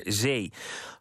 per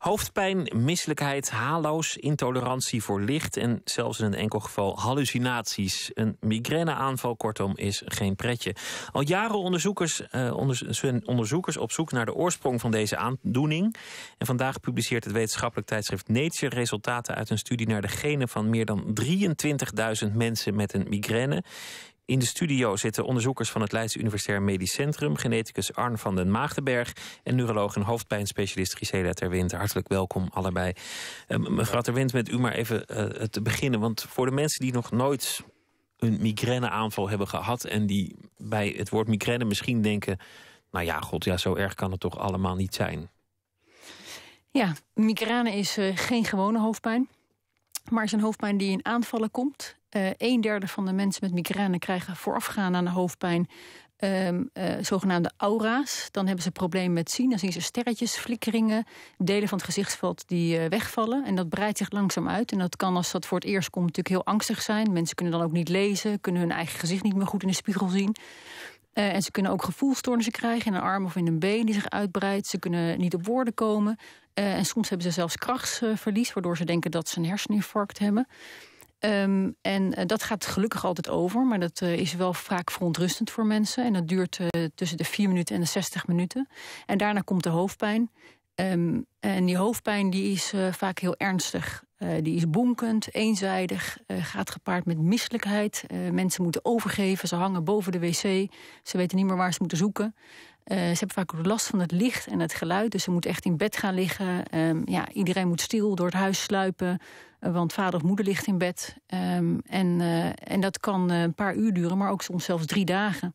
Hoofdpijn, misselijkheid, halo's, intolerantie voor licht... en zelfs in een enkel geval hallucinaties. Een migraineaanval, kortom, is geen pretje. Al jaren onderzoekers, eh, onderzoekers op zoek naar de oorsprong van deze aandoening. En vandaag publiceert het wetenschappelijk tijdschrift Nature... resultaten uit een studie naar de genen van meer dan 23.000 mensen met een migraine... In de studio zitten onderzoekers van het Leidse Universitair Medisch Centrum... geneticus Arn van den Maagdenberg en neuroloog en hoofdpijnspecialist Gisela Terwind. Hartelijk welkom allebei. Eh, mevrouw Terwind, met u maar even uh, te beginnen. Want voor de mensen die nog nooit een migraineaanval hebben gehad... en die bij het woord migraine misschien denken... nou ja, god, ja, zo erg kan het toch allemaal niet zijn... Ja, migraine is eh, geen gewone hoofdpijn. Maar het is een hoofdpijn die in aanvallen komt. Uh, een derde van de mensen met migraine krijgen voorafgaan aan de hoofdpijn ehm, eh, zogenaamde aura's. Dan hebben ze problemen met zien. Dan zien ze sterretjes, flikkeringen, delen van het gezichtsveld die eh, wegvallen. En dat breidt zich langzaam uit. En dat kan als dat voor het eerst komt natuurlijk heel angstig zijn. Mensen kunnen dan ook niet lezen, kunnen hun eigen gezicht niet meer goed in de spiegel zien. en ze kunnen ook gevoelstoornissen krijgen in een arm of in een been die zich uitbreidt. Ze kunnen niet op woorden komen. Eh, en soms hebben ze zelfs krachtsverlies, waardoor ze denken dat ze een herseninfarct hebben. Ehm, en eh, dat gaat gelukkig altijd over, maar dat eh, is wel vaak verontrustend voor mensen. En dat duurt tussen de 4 minuten en de 60 minuten. En daarna komt de hoofdpijn. Ehm, en die hoofdpijn die is vaak heel ernstig. die is bonkend, eenzijdig, gaat gepaard met misselijkheid. mensen moeten overgeven, ze hangen boven de wc. Ze weten niet meer waar ze moeten zoeken. Eh, ze hebben vaak last van het licht en het geluid. Dus ze moeten echt in bed gaan liggen. Ehm, ja, iedereen moet stil door het huis sluipen. Eh, want vader of moeder ligt in bed. Ehm, en, eh, en dat kan een paar uur duren, maar ook soms zelfs drie dagen.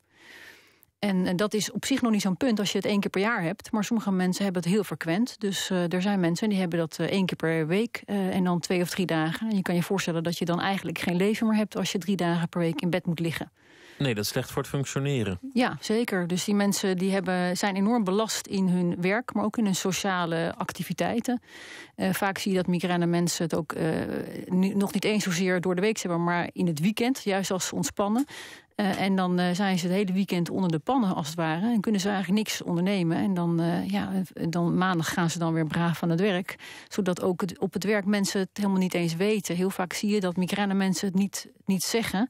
En, en dat is op zich nog niet zo'n punt als je het één keer per jaar hebt. Maar sommige mensen hebben het heel frequent. Dus er zijn mensen die hebben dat één keer per week en dan twee of drie dagen. En je kan je voorstellen dat je dan eigenlijk geen leven meer hebt... als je drie dagen per week in bed moet liggen. Nee, dat is slecht voor het functioneren. Ja, zeker. Dus die mensen die hebben, zijn enorm belast in hun werk, maar ook in hun sociale activiteiten. Eh, vaak zie je dat migraine mensen het ook eh, nog niet eens zozeer door de week hebben, maar in het weekend, juist als ze ontspannen. Eh, en dan eh, zijn ze het hele weekend onder de pannen, als het ware. En kunnen ze eigenlijk niks ondernemen. En dan, eh, ja, dan maandag gaan ze dan weer braaf aan het werk. Zodat ook op het werk mensen het helemaal niet eens weten. Heel vaak zie je dat migraine mensen het niet, niet zeggen.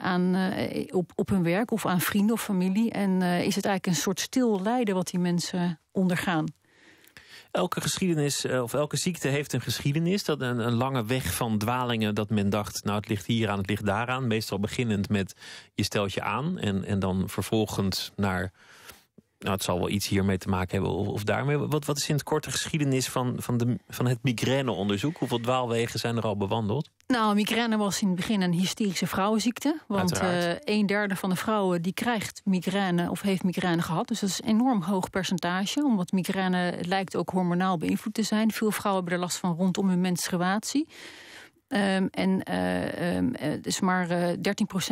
aan, op, op hun werk of aan vrienden of familie. En is het eigenlijk een soort stil lijden wat die mensen ondergaan elke geschiedenis eh, of elke ziekte heeft een geschiedenis. Dat een, een, lange weg van dwalingen dat men dacht, nou het ligt hier aan, het ligt daaraan. Meestal beginnend met je stelt je aan en, en dan vervolgens naar nou, het zal wel iets hiermee te maken hebben of, daarmee. Wat, wat is in het korte geschiedenis van, van, de, van het migraineonderzoek? Hoeveel dwaalwegen zijn er al bewandeld? Nou, migraine was in het begin een hysterische vrouwenziekte. Want eh, een derde van de vrouwen die krijgt migraine of heeft migraine gehad. Dus dat is een enorm hoog percentage. Omdat migraine lijkt ook hormonaal beïnvloed te zijn. Veel vrouwen hebben er last van rondom hun menstruatie. Ehm, en uh, maar uh, eh, 13%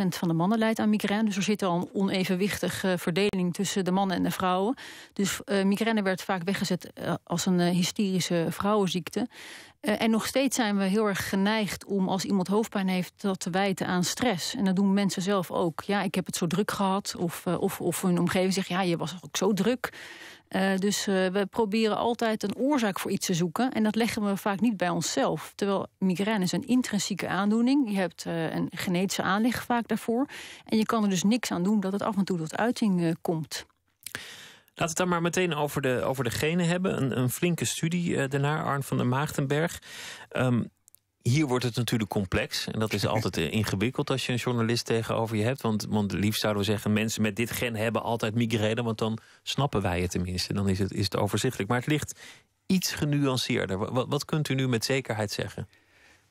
van de mannen leidt aan migraine. Dus er zit al een onevenwichtige verdeling tussen de mannen en de vrouwen. Dus migraine werd vaak weggezet als een hysterische vrouwenziekte. Eh, en nog steeds zijn we heel erg geneigd om als iemand hoofdpijn heeft dat te wijten aan stress. En dat doen mensen zelf ook. Ja, ik heb het zo druk gehad. Of, eh, of, of hun omgeving zegt, ja, je was ook zo druk. Eh, dus we proberen altijd een oorzaak voor iets te zoeken. En dat leggen we vaak niet bij onszelf. Terwijl migraine is een intrinsieke aandoening. Je hebt een genetische aanleg vaak daarvoor. En je kan er dus niks aan doen dat het af en toe tot uiting komt. Laat het dan maar meteen over de, over de genen hebben. Een, een flinke studie uh, eh, daarna, Arn van der Maagdenberg. Ehm, hier wordt het natuurlijk complex. En dat is altijd eh, ingewikkeld als je een journalist tegenover je hebt. Want, want liefst zouden we zeggen... mensen met dit gen hebben altijd migraine... want dan snappen wij het tenminste. Dan is het, is het overzichtelijk. Maar het ligt iets genuanceerder. Wat, wat kunt u nu met zekerheid zeggen?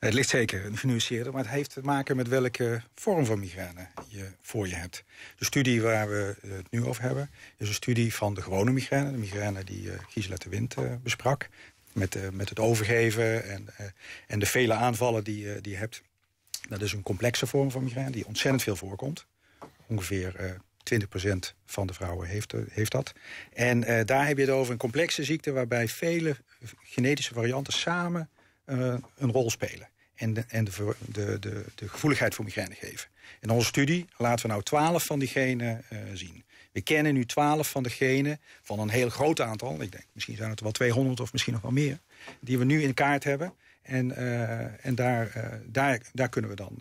Het ligt zeker een genuanceerde, maar het heeft te maken met welke vorm van migraine je voor je hebt. De studie waar we het nu over hebben, is een studie van de gewone migraine. De migraine die eh, Gisela de Wind eh, besprak. Met, eh, met het overgeven en, en de vele aanvallen die, die je hebt. Dat is een complexe vorm van migraine die ontzettend veel voorkomt. Ongeveer 20% van de vrouwen heeft, heeft dat. En daar heb je het over een complexe ziekte... waarbij vele genetische varianten samen een rol spelen en, de, en de, de, de, gevoeligheid voor migraine geven. In onze studie laten we nou twaalf van die genen eh, zien. We kennen nu twaalf van de genen van een heel groot aantal. Ik denk, misschien zijn het er wel 200 of misschien nog wel meer. Die we nu in kaart hebben. En, eh, en daar, eh, daar, daar kunnen we dan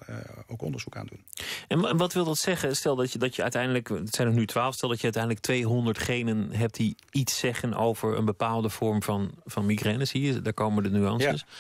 ook onderzoek aan doen. En wat wil dat zeggen? Stel dat je, dat je uiteindelijk, het zijn er nu 12, stel dat je uiteindelijk 200 genen hebt die iets zeggen over een bepaalde vorm van, van migraine. Zie je, daar komen de nuances. Ja.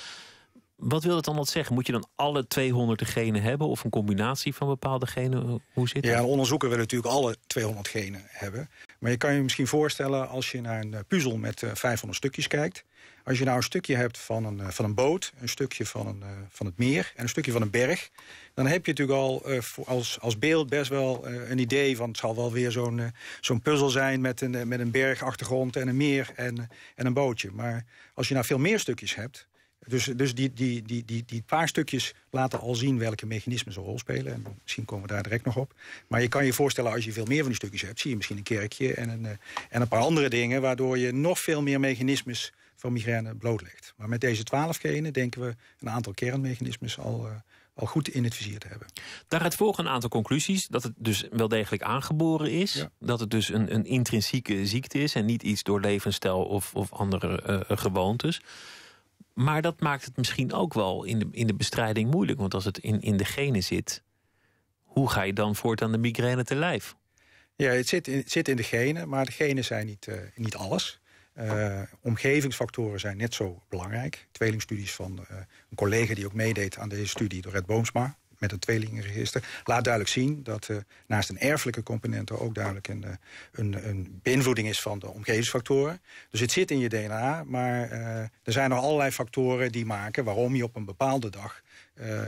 Wat wil dat dan dat zeggen? Moet je dan alle 200 genen hebben of een combinatie van bepaalde genen? Hoe zit het? Ja, onderzoeken willen natuurlijk alle 200 genen hebben. Maar je kan je misschien voorstellen als je naar een eh, puzzel met 500 eh, stukjes kijkt. Als je nou een stukje hebt van een, eh, van een boot, een stukje van, een, van het meer en een stukje van een berg. Dan heb je natuurlijk al als, als beeld best wel een idee van het zal wel weer zo'n zo'n puzzel zijn met een, met een bergachtergrond en een meer en, en een bootje. Maar als je nou veel meer stukjes hebt dus, dus die, die, die, die, die paar stukjes laten al zien welke mechanismen een rol spelen. En misschien komen we daar direct nog op. Maar je kan je voorstellen, als je veel meer van die stukjes hebt... zie je misschien een kerkje en een, eh, en een paar andere dingen... waardoor je nog veel meer mechanismes van migraine blootlegt. Maar met deze twaalf genen denken we een aantal kernmechanismes al, eh, al goed in het vizier te hebben. Daaruit volgen een aantal conclusies. Dat het dus wel degelijk aangeboren is. Dat het dus een, een intrinsieke ziekte is... en niet iets door levensstijl of, of andere eh, gewoontes... Maar dat maakt het misschien ook wel in de, in de bestrijding moeilijk. Want als het in, in de genen zit, hoe ga je dan aan de migraine te lijf? Ja, het zit in, zit in de genen, maar de genen zijn niet, eh, niet alles. Eh, omgevingsfactoren zijn net zo belangrijk. Tweelingstudies van eh, een collega die ook meedeed aan deze studie, door Red Boomsma met het tweelingenregister... laat duidelijk zien dat eh, naast een erfelijke component... er ook duidelijk een, eh, een, een, beïnvloeding is van de omgevingsfactoren. Dus het zit in je DNA, maar eh, er zijn nog allerlei factoren die maken... waarom je op een bepaalde dag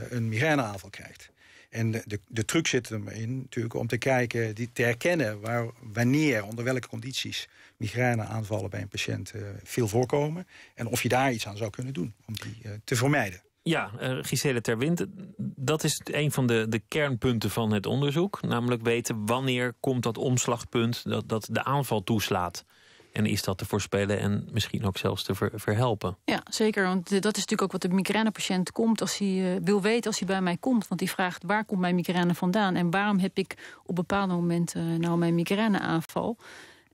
een migraineaanval krijgt. En de, de, truc zit erin in natuurlijk om te kijken, die, te herkennen waar, wanneer, onder welke condities migraineaanvallen bij een patiënt veel voorkomen. En of je daar iets aan zou kunnen doen om die te vermijden. Ja, uh, Gisele Terwind, dat is een van de, de kernpunten van het onderzoek. Namelijk weten wanneer komt dat omslagpunt dat, dat de aanval toeslaat. En is dat te voorspellen en misschien ook zelfs te verhelpen? Ja, zeker. Want dat is natuurlijk ook wat de migrainepatiënt komt als hij eh, wil weten als hij bij mij komt. Want die vraagt waar komt mijn migraine vandaan en waarom heb ik op bepaalde momenten eh, nou mijn migraineaanval. aanval.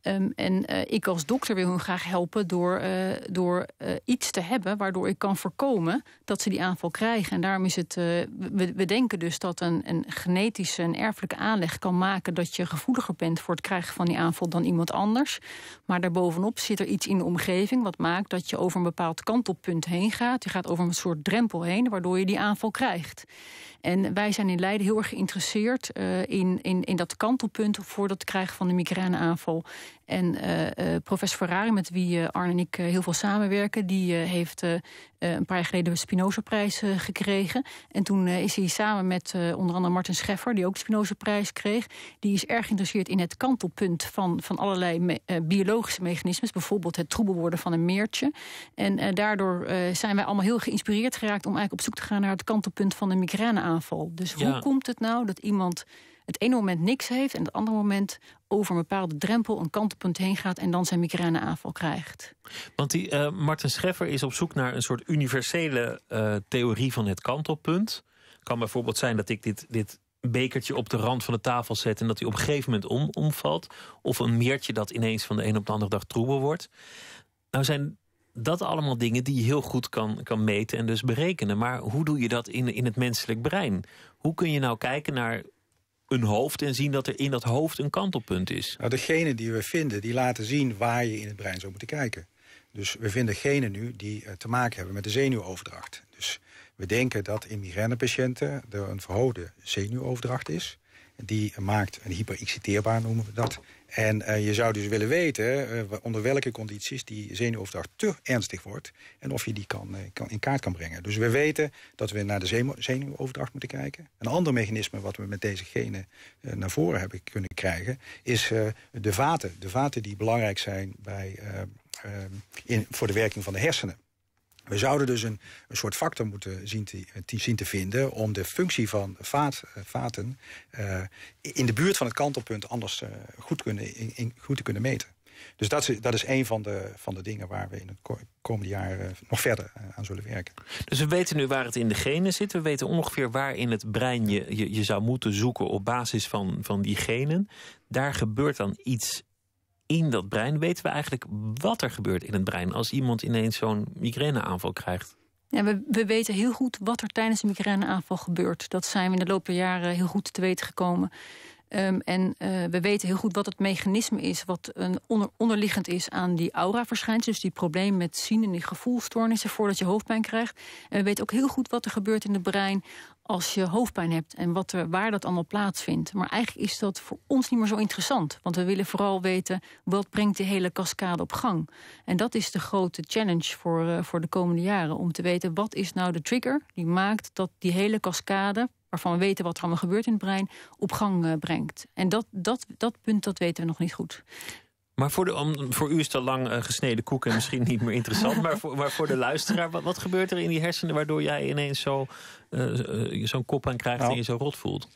Ehm, en eh, ik als dokter wil hun graag helpen door, eh, door eh, iets te hebben... waardoor ik kan voorkomen dat ze die aanval krijgen. En daarom is het... We, denken dus dat een, een genetische, en erfelijke aanleg kan maken... dat je gevoeliger bent voor het krijgen van die aanval dan iemand anders. Maar daarbovenop zit er iets in de omgeving... wat maakt dat je over een bepaald kantelpunt heen gaat. Je gaat over een soort drempel heen, waardoor je die aanval krijgt. En wij zijn in Leiden heel erg geïnteresseerd eh, in, in, in dat kantelpunt voor te krijgen van de migraineaanval. En eh, eh, professor Ferrari, met wie Arne en ik heel veel samenwerken, die heeft eh, een paar jaar geleden de Spinoza-prijs eh, gekregen. En toen eh, is hij samen met onder andere Martin Scheffer, die ook de Spinoza-prijs kreeg. Die is erg geïnteresseerd in het kantelpunt van, van allerlei biologische mechanismes. Bijvoorbeeld het troebel worden van een meertje. En daardoor zijn wij allemaal heel geïnspireerd geraakt om eigenlijk op zoek te gaan naar het kantelpunt van een migraineaanval. Dus hoe komt het nou dat iemand het ene moment niks heeft... en het andere moment over een bepaalde drempel, een kantelpunt heen gaat... en dan zijn migraineaanval krijgt. Want die uh, Martin Scheffer is op zoek naar een soort universele eh, theorie van het kantelpunt. Kan bijvoorbeeld zijn dat ik dit, dit bekertje op de rand van de tafel zet... en dat hij op een gegeven moment om, omvalt. Of een meertje dat ineens van de een op de andere dag troebel wordt. Nou zijn dat allemaal dingen die je heel goed kan, kan meten en dus berekenen. Maar hoe doe je dat in, in het menselijk brein? Hoe kun je nou kijken naar een hoofd en zien dat er in dat hoofd een kantelpunt is? Nou, de genen die we vinden, die laten zien waar je in het brein zou moeten kijken. Dus we vinden genen nu die eh, te maken hebben met de zenuwoverdracht. Dus we denken dat in migrainepatiënten er een verhoogde zenuwoverdracht is die maakt een hyperexciteerbaar noemen we dat. En eh, je zou dus willen weten eh, onder welke condities die zenuwoverdracht te ernstig wordt... en of je die kan, eh, kan, in kaart kan brengen. Dus we weten dat we naar de zenuwoverdracht moeten kijken. Een ander mechanisme wat we met deze genen naar voren hebben kunnen krijgen... is de vaten. De vaten die belangrijk zijn bij, in, voor de werking van de hersenen. We zouden dus een, een soort factor moeten zien te, eh, zien te vinden... om de functie van vaat, eh, vaten eh, in de buurt van het kantelpunt anders goed, kunnen, in, goed te kunnen meten. Dus dat is, dat is een van de, van de dingen waar we in het komende jaar nog verder aan zullen werken. Dus we weten nu waar het in de genen zit. We weten ongeveer waar in het brein je, je, je zou moeten zoeken op basis van, van die genen. Daar gebeurt dan iets in dat brein weten we eigenlijk wat er gebeurt in het brein als iemand ineens zo'n migraineaanval krijgt? Ja, we, we, weten heel goed wat er tijdens een migraineaanval gebeurt. Dat zijn we in de loop der jaren heel goed te weten gekomen. Ehm, en eh, we weten heel goed wat het mechanisme is... wat een onderliggend is aan die aura-verschijnselen. Dus die probleem met zien en die gevoelstoornissen... voordat je hoofdpijn krijgt. En we weten ook heel goed wat er gebeurt in het brein als je hoofdpijn hebt en wat er, waar dat allemaal plaatsvindt. Maar eigenlijk is dat voor ons niet meer zo interessant. Want we willen vooral weten wat brengt die hele cascade op gang. En dat is de grote challenge voor, eh, voor de komende jaren. Om te weten wat is nou de trigger die maakt dat die hele cascade waarvan we weten wat er allemaal gebeurt in het brein, op gang eh, brengt. En dat, dat, dat punt dat weten we nog niet goed. Maar voor, de, om, voor u is dat lang eh, gesneden koek en misschien niet meer interessant. maar, voor, voor de luisteraar, wat, gebeurt er in die hersenen... waardoor jij ineens eh, eh, zo'n kop aan krijgt en nou. je zo rot voelt?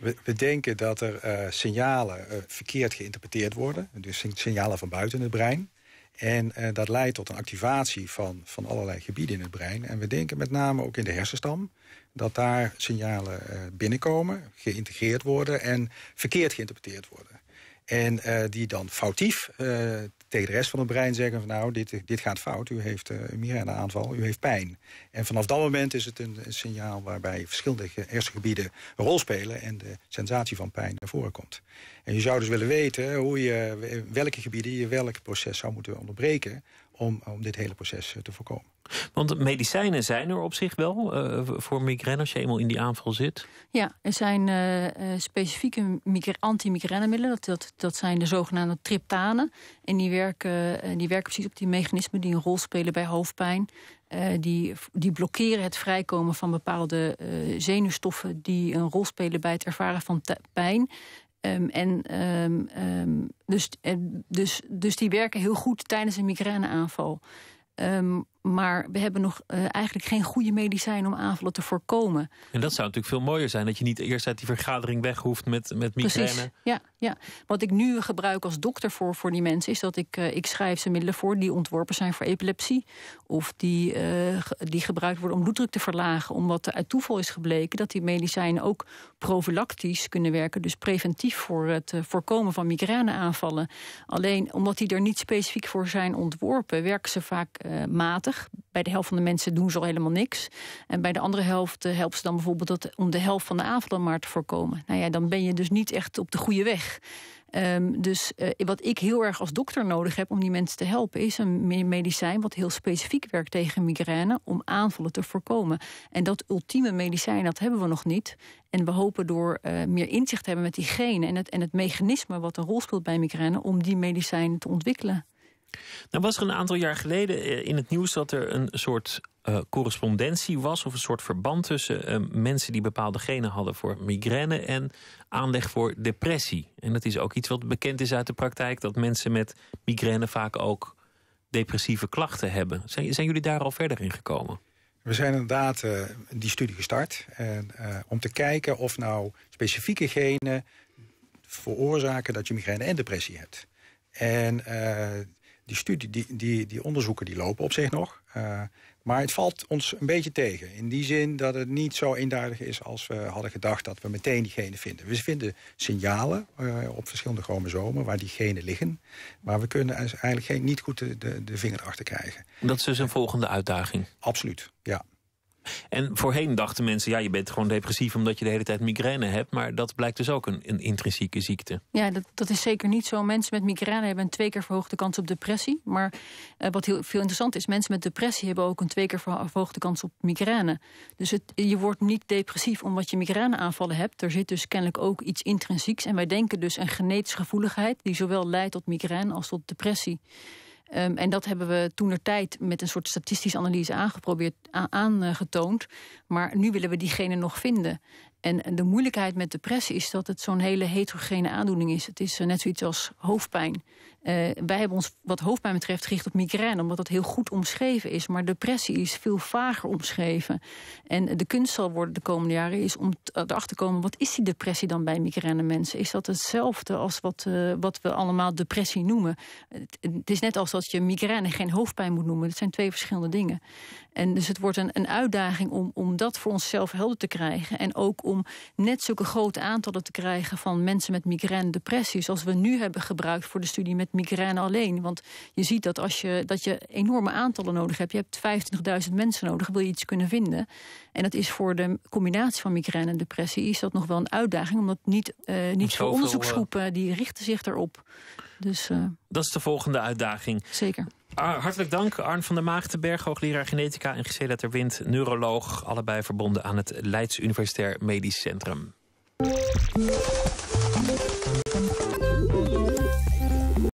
We, we denken dat er signalen verkeerd geïnterpreteerd worden. Dus signalen van buiten het brein. En dat leidt tot een activatie van, van allerlei gebieden in het brein. En we denken met name ook in de hersenstam... dat daar signalen binnenkomen, geïntegreerd worden... en verkeerd geïnterpreteerd worden. En eh, die dan foutief eh, tegen de rest van het brein zeggen... Van, nou, dit, dit gaat fout, u heeft uh, een migraineaanval, u heeft pijn. En vanaf dat moment is het een, signaal waarbij verschillende hersengebieden een rol spelen... en de sensatie van pijn naar voren komt. En je zou dus willen weten hoe je, welke gebieden je welk proces zou moeten onderbreken... om, om dit hele proces te voorkomen. Want medicijnen zijn er op zich wel eh, voor migraine als je eenmaal in die aanval zit? Ja, er zijn eh, eh, specifieke anti Dat, dat, dat zijn de zogenaamde triptanen. En die werken, die werken precies op die mechanismen die een rol spelen bij hoofdpijn. die, die blokkeren het vrijkomen van bepaalde zenuwstoffen... die een rol spelen bij het ervaren van pijn. Ehm, en, ehm, ehm, dus, dus, dus die werken heel goed tijdens een migraineaanval. Um, maar we hebben nog eh, eigenlijk geen goede medicijnen om aanvallen te voorkomen. En dat zou natuurlijk veel mooier zijn. Dat je niet eerst uit die vergadering weg hoeft met, met migraine. Precies, ja, ja. Wat ik nu gebruik als dokter voor, voor die mensen... is dat ik, uh, ik schrijf ze middelen voor die ontworpen zijn voor epilepsie. Of die, eh, die gebruikt worden om bloeddruk te verlagen. Omdat uit toeval is gebleken dat die medicijnen ook profilactisch kunnen werken. Dus preventief voor het voorkomen van migraineaanvallen. Alleen omdat die er niet specifiek voor zijn ontworpen... werken ze vaak matig bij de helft van de mensen doen ze al helemaal niks. En bij de andere helft eh, helpt ze dan bijvoorbeeld om de helft van de aanvallen maar te voorkomen. Nou ja, dan ben je dus niet echt op de goede weg. Ehm, dus eh, wat ik heel erg als dokter nodig heb om die mensen te helpen, is een medicijn wat heel specifiek werkt tegen migraine om aanvallen te voorkomen. En dat ultieme medicijn, dat hebben we nog niet. En we hopen door eh, meer inzicht te hebben met die genen en het, en het mechanisme wat een rol speelt bij migraine, om die medicijn te ontwikkelen. Nou was er een aantal jaar geleden eh, in het nieuws dat er een soort eh, correspondentie was... of een soort verband tussen eh, mensen die bepaalde genen hadden voor migraine... en aanleg voor depressie. En dat is ook iets wat bekend is uit de praktijk... dat mensen met migraine vaak ook depressieve klachten hebben. Zijn, zijn jullie daar al verder in gekomen? We zijn inderdaad die studie gestart. En, om te kijken of nou specifieke genen veroorzaken dat je migraine en depressie hebt. En die, studie, die, die, die onderzoeken die lopen op zich nog. Eh, maar het valt ons een beetje tegen. In die zin dat het niet zo eenduidig is als we hadden gedacht... dat we meteen die genen vinden. We vinden signalen eh, op verschillende chromosomen waar die genen liggen. Maar we kunnen eigenlijk geen, niet goed de, de, de vinger erachter krijgen. Dat is dus een volgende uitdaging. Absoluut, ja. En voorheen dachten mensen, ja, je bent gewoon depressief... omdat je de hele tijd migraine hebt. Maar dat blijkt dus ook een, een intrinsieke ziekte. Ja, dat, dat is zeker niet zo. Mensen met migraine hebben een twee keer verhoogde kans op depressie. Maar eh, wat heel veel interessant is... mensen met depressie hebben ook een twee keer verhoogde kans op migraine. Dus je wordt niet depressief omdat je migraineaanvallen hebt. Er zit dus kennelijk ook iets intrinsieks. En wij denken dus een genetische gevoeligheid... die zowel leidt tot migraine als tot depressie. Ehm, en dat hebben we toen tijd met een soort statistische analyse aangeprobeerd, aangetoond. Maar nu willen we diegene nog vinden. En de moeilijkheid met depressie is dat het zo'n hele heterogene aandoening is. Het is eh, net zoiets als hoofdpijn. Eh, wij hebben ons, wat hoofdpijn betreft, gericht op migraine, omdat dat heel goed omschreven is. Maar depressie is veel vager omschreven. En de kunst zal worden de komende jaren is om erachter te komen: wat is die depressie dan bij migraine mensen? Is dat hetzelfde als wat, eh, wat we allemaal depressie noemen? Het, is net als dat je migraine geen hoofdpijn moet noemen. Dat zijn twee verschillende dingen. En dus het wordt een, een uitdaging om, om dat voor onszelf helder te krijgen. En ook om net zulke grote aantallen te krijgen van mensen met migraine-depressies, als we nu hebben gebruikt voor de studie met migraine alleen. Want je ziet dat, als je, dat je enorme aantallen nodig hebt. Je hebt 25.000 mensen nodig, wil je iets kunnen vinden. En dat is voor de combinatie van migraine en depressie... is dat nog wel een uitdaging, omdat niet, uh, niet veel onderzoeksgroepen... Eh, die richten zich erop. Dus, eh, dat is de volgende uitdaging. Zeker. Ah, hartelijk dank, Arn van der Maagdenberg, hoogleraar genetica... en Gisela Terwind, neuroloog, allebei verbonden aan het Leids Universitair Medisch Centrum.